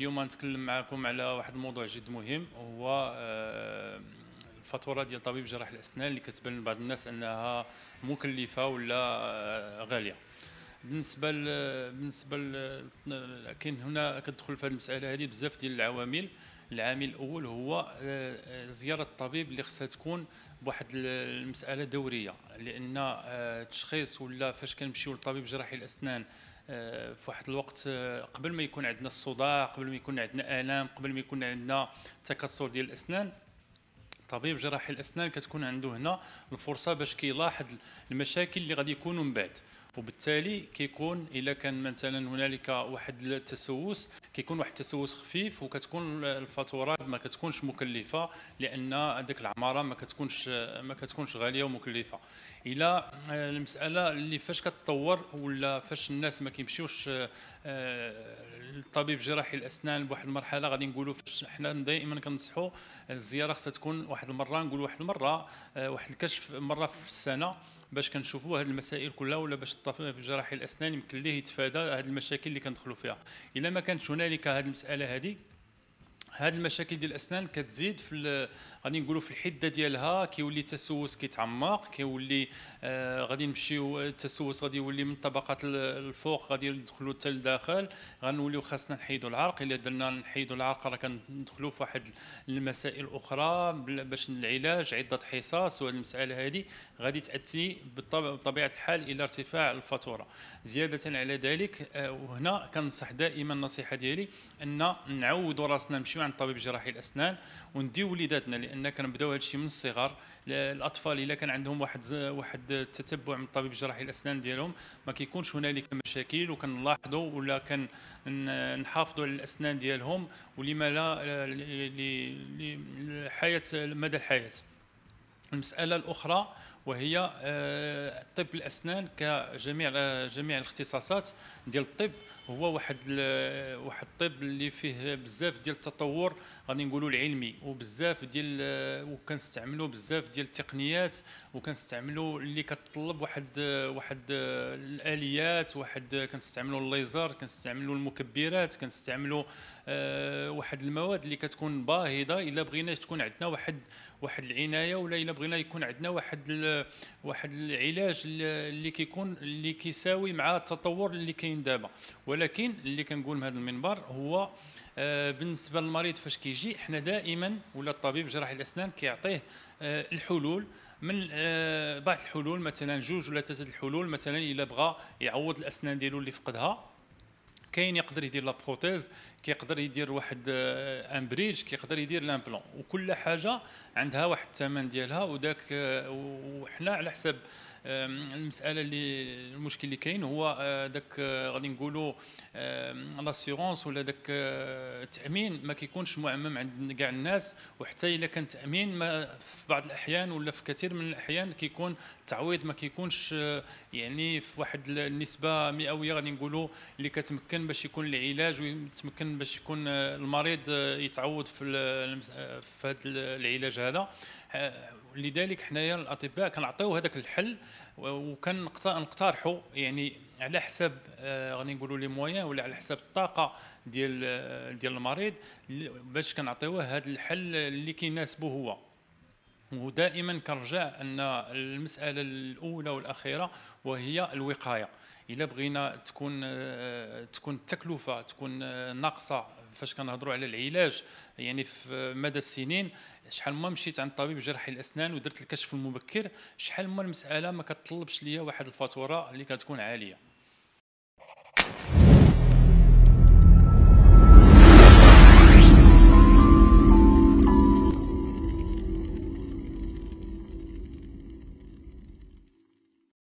اليوم نتكلم معكم على واحد الموضوع جد مهم وهو آه، الفاتوره ديال طبيب جراح الاسنان اللي كتبان لبعض الناس انها مكلفه ولا آه، غاليه بالنسبه ل... بالنسبه ل... كاين هنا كتدخل في هذه المساله هذه بزاف ديال العوامل العامل الاول هو آه، زياره الطبيب اللي خصها تكون بواحد المساله دوريه لان التشخيص ولا فاش كنمشيو لطبيب جراحي الاسنان آه، في واحد الوقت آه، قبل ما يكون عندنا الصداع قبل ما يكون عندنا الام قبل ما يكون عندنا تكسر ديال الاسنان طبيب جراحي الاسنان كتكون عنده هنا الفرصه باش كيلاحظ المشاكل اللي غادي يكونوا من بعد وبالتالي كيكون الا كان مثلا هنالك واحد التسوس كيكون واحد التسوس خفيف وكتكون الفاتوره ما كتكونش مكلفه لان هذيك العماره ما كتكونش ما كتكونش غاليه ومكلفه الى آه، المساله اللي فاش كتطور ولا فاش الناس ما كيمشيوش آه، الطبيب جراحي الاسنان بواحد المرحله غادي نقولوا فاش حنا دائما كنصحوا الزياره خصها تكون واحد المره نقول واحد المره آه، واحد الكشف مره في السنه باش كنشوفوا هذه المسائل كلها ولا باش الطبيب جراحي الاسنان يمكن ليه يتفادى هذه المشاكل اللي كندخلوا فيها الا ما كانت هنالك هذه المساله هذه هاد المشاكل ديال الاسنان كتزيد في غادي نقولوا في الحده ديالها كيولي التسوس كيتعمق كيولي آه غادي نمشيو التسوس غادي يولي من الطبقات الفوق غادي ندخلوا حتى لداخل غنوليو خاصنا نحيدوا العرق الا درنا نحيدوا العرق راه كندخلوا في واحد المسائل اخرى باش العلاج عده حصص وهذه المساله هذه غادي تاتي بطبيعه الحال الى ارتفاع الفاتوره زياده على ذلك آه وهنا كنصح دائما النصيحه ديالي ان نعودوا راسنا نمشيو عند طبيب جراحي الاسنان ونديو وليداتنا لان كنبداو هادشي من الصغر الاطفال الا كان عندهم واحد واحد التتبع من طبيب جراحي الاسنان ديالهم ما كيكونش هنالك مشاكل وكنلاحظوا ولا كان نحافظوا على الاسنان ديالهم ولما لا لحياه مدى الحياه المساله الاخرى وهي آه، طب الاسنان كجميع آه، جميع الاختصاصات ديال الطب هو واحد واحد الطب اللي فيه بزاف ديال التطور غادي نقولوا العلمي وبزاف ديال وكنستعملوا بزاف ديال التقنيات وكنستعملوا اللي كتطلب واحد واحد الاليات واحد كنستعملوا الليزر كنستعملوا المكبرات كنستعملوا آه، واحد المواد اللي كتكون باهظه الا بغينا تكون عندنا واحد واحد العنايه ولا الا بغينا يكون عندنا واحد واحد العلاج اللي كيكون اللي كيساوي مع التطور اللي كاين دابا ولكن اللي كنقول من هذا المنبر هو آه، بالنسبه للمريض فاش كيجي حنا دائما ولا الطبيب جراح الاسنان كيعطيه آه، الحلول من آه، بعض الحلول مثلا جوج ولا ثلاثه الحلول مثلا الا بغى يعوض الاسنان ديالو اللي فقدها كاين يقدر يدير لابروتيز كيقدر يدير واحد آه، ان بريدج كيقدر يدير لامبلون وكل حاجه عندها واحد الثمن ديالها وداك آه، وحنا على حسب المساله اللي المشكل اللي كاين هو آه، داك غادي نقولوا لاسيغونس ولا داك التامين ما كيكونش معمم عند كاع الناس وحتى الا كان تامين ما في بعض الاحيان ولا في كثير من الاحيان كيكون التعويض ما كيكونش يعني في واحد النسبه مئويه غادي نقولوا اللي كتمكن يتمكن باش يكون العلاج ويتمكن باش يكون آه، المريض آه، يتعوض في آه، في هذا العلاج هذا لذلك حنايا الاطباء كنعطيو هذاك الحل وكنقترحوا يعني على حساب غادي نقولوا لي مويان ولا على حساب الطاقه ديال ديال المريض باش كنعطيوه هذا الحل اللي كيناسبه هو ودائما كنرجع ان المساله الاولى والاخيره وهي الوقايه الا بغينا تكون تكون التكلفه تكون ناقصه فاش كنهضروا على العلاج يعني في مدى السنين شحال ما مشيت عند طبيب جراحي الاسنان ودرت الكشف المبكر شحال ما المساله ما كتطلبش ليا واحد الفاتوره اللي كتكون عاليه